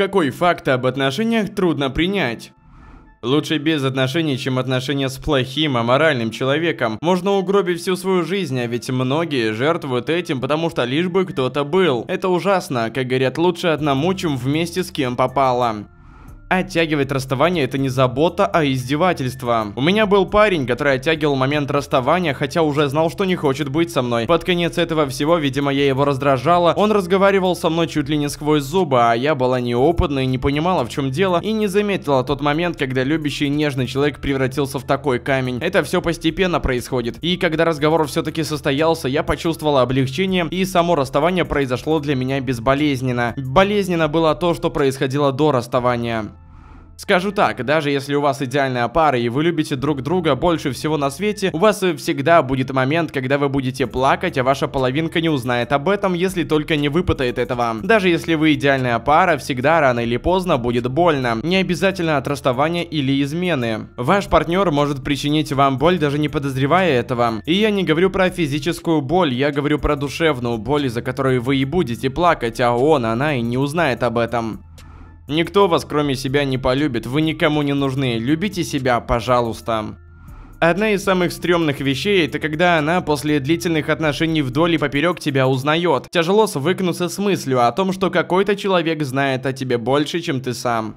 Какой факт об отношениях трудно принять? Лучше без отношений, чем отношения с плохим, аморальным человеком. Можно угробить всю свою жизнь, а ведь многие жертвуют этим, потому что лишь бы кто-то был. Это ужасно, как говорят, лучше одному, чем вместе с кем попало. Оттягивать расставание это не забота, а издевательство. У меня был парень, который оттягивал момент расставания, хотя уже знал, что не хочет быть со мной. Под конец этого всего, видимо, я его раздражала, он разговаривал со мной чуть ли не сквозь зубы, а я была неопытна и не понимала, в чем дело, и не заметила тот момент, когда любящий нежный человек превратился в такой камень. Это все постепенно происходит. И когда разговор все-таки состоялся, я почувствовала облегчение, и само расставание произошло для меня безболезненно. Болезненно было то, что происходило до расставания. Скажу так, даже если у вас идеальная пара и вы любите друг друга больше всего на свете, у вас всегда будет момент, когда вы будете плакать, а ваша половинка не узнает об этом, если только не выпытает этого. Даже если вы идеальная пара, всегда рано или поздно будет больно. Не обязательно от расставания или измены. Ваш партнер может причинить вам боль, даже не подозревая этого. И я не говорю про физическую боль, я говорю про душевную боль, из-за которой вы и будете плакать, а он, она и не узнает об этом. Никто вас кроме себя не полюбит, вы никому не нужны, любите себя, пожалуйста. Одна из самых стрёмных вещей – это когда она после длительных отношений вдоль и поперек тебя узнает. Тяжело свыкнуться с мыслью о том, что какой-то человек знает о тебе больше, чем ты сам.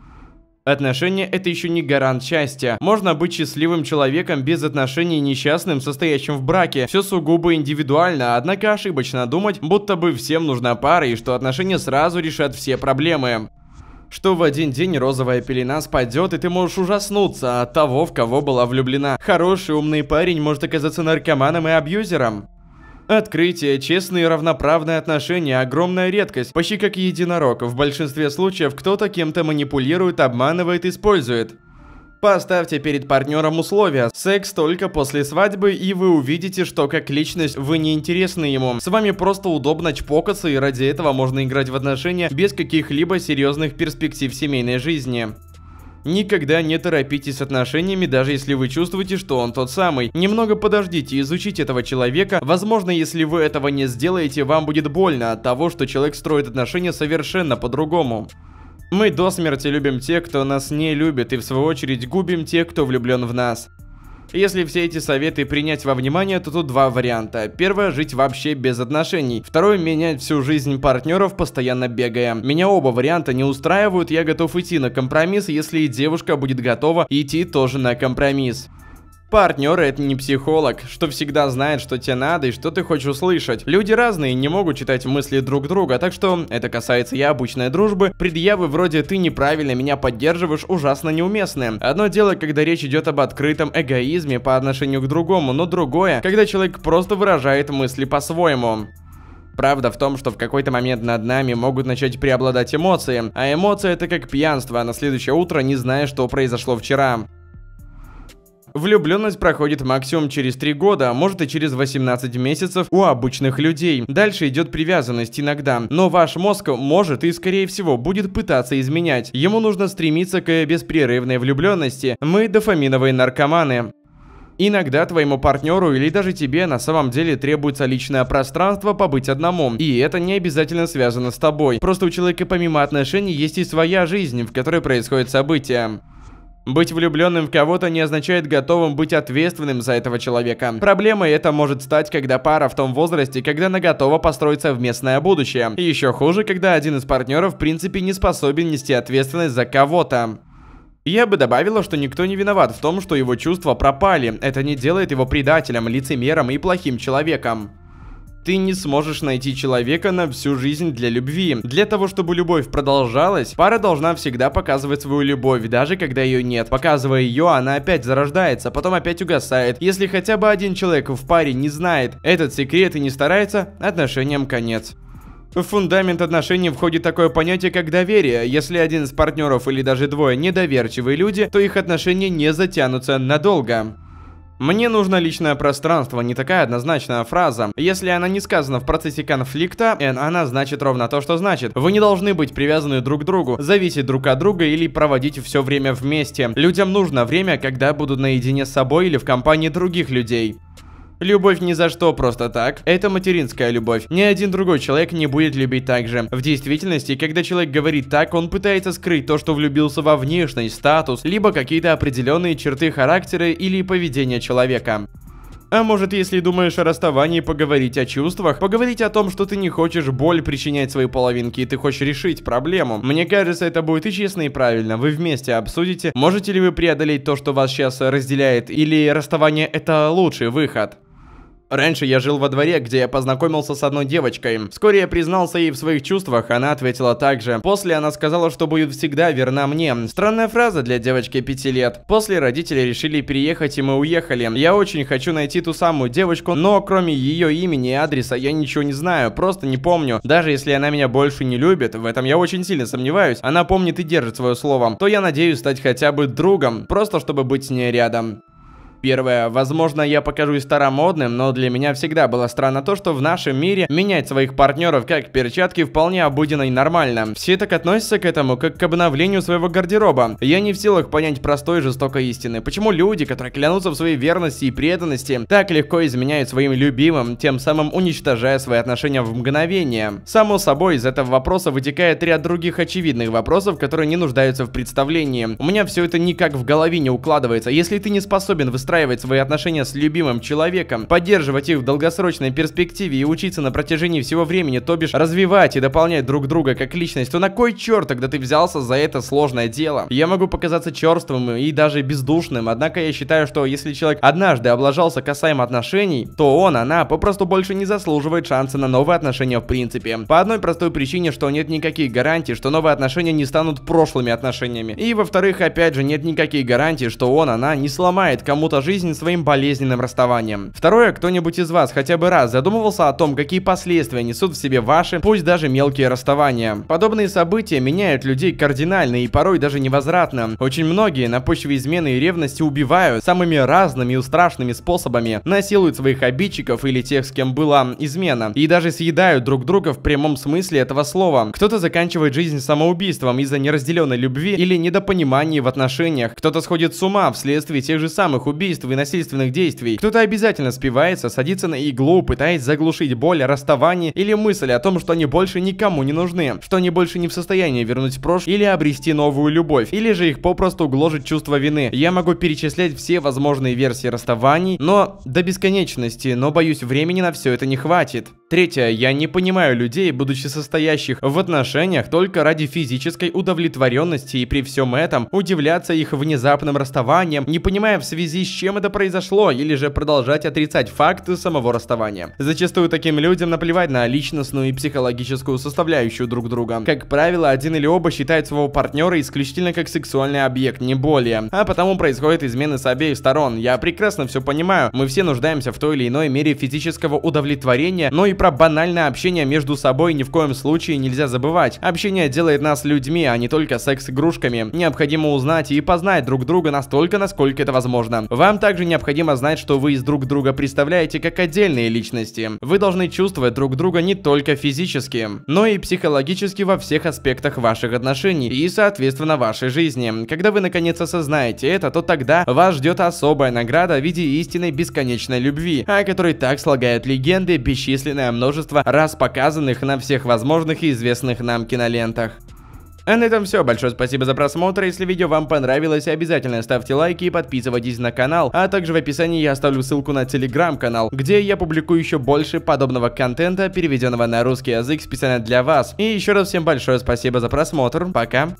Отношения – это еще не гарант счастья. Можно быть счастливым человеком без отношений и несчастным, состоящим в браке. Все сугубо индивидуально, однако ошибочно думать, будто бы всем нужна пара и что отношения сразу решат все проблемы что в один день розовая пелена спадет, и ты можешь ужаснуться от того, в кого была влюблена. Хороший умный парень может оказаться наркоманом и абьюзером. Открытие, честные и равноправные отношения – огромная редкость, почти как единорог. В большинстве случаев кто-то кем-то манипулирует, обманывает, использует. Поставьте перед партнером условия. Секс только после свадьбы, и вы увидите, что как личность вы не интересны ему. С вами просто удобно чпокаться, и ради этого можно играть в отношения без каких-либо серьезных перспектив семейной жизни. Никогда не торопитесь с отношениями, даже если вы чувствуете, что он тот самый. Немного подождите, изучите этого человека. Возможно, если вы этого не сделаете, вам будет больно от того, что человек строит отношения совершенно по-другому. Мы до смерти любим тех, кто нас не любит, и в свою очередь губим тех, кто влюблен в нас. Если все эти советы принять во внимание, то тут два варианта. Первое – жить вообще без отношений. Второе – менять всю жизнь партнеров, постоянно бегая. Меня оба варианта не устраивают, я готов идти на компромисс, если и девушка будет готова идти тоже на компромисс. Партнер — это не психолог, что всегда знает, что тебе надо и что ты хочешь услышать. Люди разные, не могут читать мысли друг друга, так что это касается и обычной дружбы. Предъявы вроде «ты неправильно меня поддерживаешь» ужасно неуместные. Одно дело, когда речь идет об открытом эгоизме по отношению к другому, но другое, когда человек просто выражает мысли по-своему. Правда в том, что в какой-то момент над нами могут начать преобладать эмоции, а эмоции это как пьянство, а на следующее утро не зная, что произошло вчера. Влюбленность проходит максимум через 3 года, а может и через 18 месяцев у обычных людей. Дальше идет привязанность иногда, но ваш мозг может и скорее всего будет пытаться изменять. Ему нужно стремиться к беспрерывной влюбленности. Мы дофаминовые наркоманы. Иногда твоему партнеру или даже тебе на самом деле требуется личное пространство побыть одному. И это не обязательно связано с тобой. Просто у человека помимо отношений есть и своя жизнь, в которой происходят события. Быть влюбленным в кого-то не означает готовым быть ответственным за этого человека. Проблемой это может стать, когда пара в том возрасте, когда она готова построить совместное будущее. И еще хуже, когда один из партнеров в принципе не способен нести ответственность за кого-то. Я бы добавила, что никто не виноват в том, что его чувства пропали. Это не делает его предателем, лицемером и плохим человеком ты не сможешь найти человека на всю жизнь для любви. Для того, чтобы любовь продолжалась, пара должна всегда показывать свою любовь, даже когда ее нет. Показывая ее, она опять зарождается, потом опять угасает. Если хотя бы один человек в паре не знает этот секрет и не старается, отношениям конец. В фундамент отношений входит такое понятие, как доверие. Если один из партнеров или даже двое недоверчивые люди, то их отношения не затянутся надолго. Мне нужно личное пространство, не такая однозначная фраза. Если она не сказана в процессе конфликта, она значит ровно то, что значит. Вы не должны быть привязаны друг к другу, зависеть друг от друга или проводить все время вместе. Людям нужно время, когда будут наедине с собой или в компании других людей. Любовь ни за что просто так. Это материнская любовь. Ни один другой человек не будет любить так же. В действительности, когда человек говорит так, он пытается скрыть то, что влюбился во внешний статус, либо какие-то определенные черты характера или поведения человека. А может, если думаешь о расставании, поговорить о чувствах, поговорить о том, что ты не хочешь боль причинять своей половинке, и ты хочешь решить проблему. Мне кажется, это будет и честно, и правильно. Вы вместе обсудите, можете ли вы преодолеть то, что вас сейчас разделяет, или расставание это лучший выход. Раньше я жил во дворе, где я познакомился с одной девочкой. Вскоре я признался ей в своих чувствах, она ответила так же. После она сказала, что будет всегда верна мне. Странная фраза для девочки 5 лет. После родители решили переехать, и мы уехали. Я очень хочу найти ту самую девочку, но кроме ее имени и адреса я ничего не знаю, просто не помню. Даже если она меня больше не любит, в этом я очень сильно сомневаюсь, она помнит и держит свое слово, то я надеюсь стать хотя бы другом, просто чтобы быть с ней рядом. Первое. Возможно, я покажусь старомодным, но для меня всегда было странно то, что в нашем мире менять своих партнеров как перчатки вполне обыденно и нормально. Все так относятся к этому, как к обновлению своего гардероба. Я не в силах понять простой жестокой истины. Почему люди, которые клянутся в своей верности и преданности, так легко изменяют своим любимым, тем самым уничтожая свои отношения в мгновение? Само собой, из этого вопроса вытекает ряд других очевидных вопросов, которые не нуждаются в представлении. У меня все это никак в голове не укладывается. Если ты не способен выстраивать выстраивать свои отношения с любимым человеком, поддерживать их в долгосрочной перспективе и учиться на протяжении всего времени, то бишь развивать и дополнять друг друга как личность, то на кой черт тогда ты взялся за это сложное дело? Я могу показаться черствым и даже бездушным, однако я считаю, что если человек однажды облажался касаемо отношений, то он, она попросту больше не заслуживает шанса на новые отношения в принципе. По одной простой причине, что нет никаких гарантий, что новые отношения не станут прошлыми отношениями. И во-вторых, опять же, нет никаких гарантий, что он, она не сломает кому-то жизнь своим болезненным расставанием. Второе, кто-нибудь из вас хотя бы раз задумывался о том, какие последствия несут в себе ваши, пусть даже мелкие расставания. Подобные события меняют людей кардинально и порой даже невозвратно. Очень многие на почве измены и ревности убивают самыми разными и страшными способами, насилуют своих обидчиков или тех, с кем была измена, и даже съедают друг друга в прямом смысле этого слова. Кто-то заканчивает жизнь самоубийством из-за неразделенной любви или недопонимания в отношениях, кто-то сходит с ума вследствие тех же самых убийств, самоубийств и насильственных действий. Кто-то обязательно спивается, садится на иглу, пытаясь заглушить боль, расставание или мысль о том, что они больше никому не нужны, что они больше не в состоянии вернуть прошлое или обрести новую любовь, или же их попросту гложет чувство вины. Я могу перечислять все возможные версии расставаний, но до бесконечности, но боюсь времени на все это не хватит. Третье, я не понимаю людей, будучи состоящих в отношениях только ради физической удовлетворенности и при всем этом удивляться их внезапным расставанием, не понимая в связи с чем это произошло, или же продолжать отрицать факты самого расставания. Зачастую таким людям наплевать на личностную и психологическую составляющую друг друга. Как правило, один или оба считают своего партнера исключительно как сексуальный объект, не более. А потому происходят измены с обеих сторон. Я прекрасно все понимаю, мы все нуждаемся в той или иной мере физического удовлетворения, но и про банальное общение между собой ни в коем случае нельзя забывать. Общение делает нас людьми, а не только секс-игрушками. Необходимо узнать и познать друг друга настолько, насколько это возможно. В вам также необходимо знать, что вы из друг друга представляете как отдельные личности. Вы должны чувствовать друг друга не только физически, но и психологически во всех аспектах ваших отношений и, соответственно, вашей жизни. Когда вы наконец осознаете это, то тогда вас ждет особая награда в виде истинной бесконечной любви, о которой так слагают легенды бесчисленное множество раз показанных на всех возможных и известных нам кинолентах. А на этом все. Большое спасибо за просмотр. Если видео вам понравилось, обязательно ставьте лайки и подписывайтесь на канал. А также в описании я оставлю ссылку на телеграм-канал, где я публикую еще больше подобного контента, переведенного на русский язык специально для вас. И еще раз всем большое спасибо за просмотр. Пока.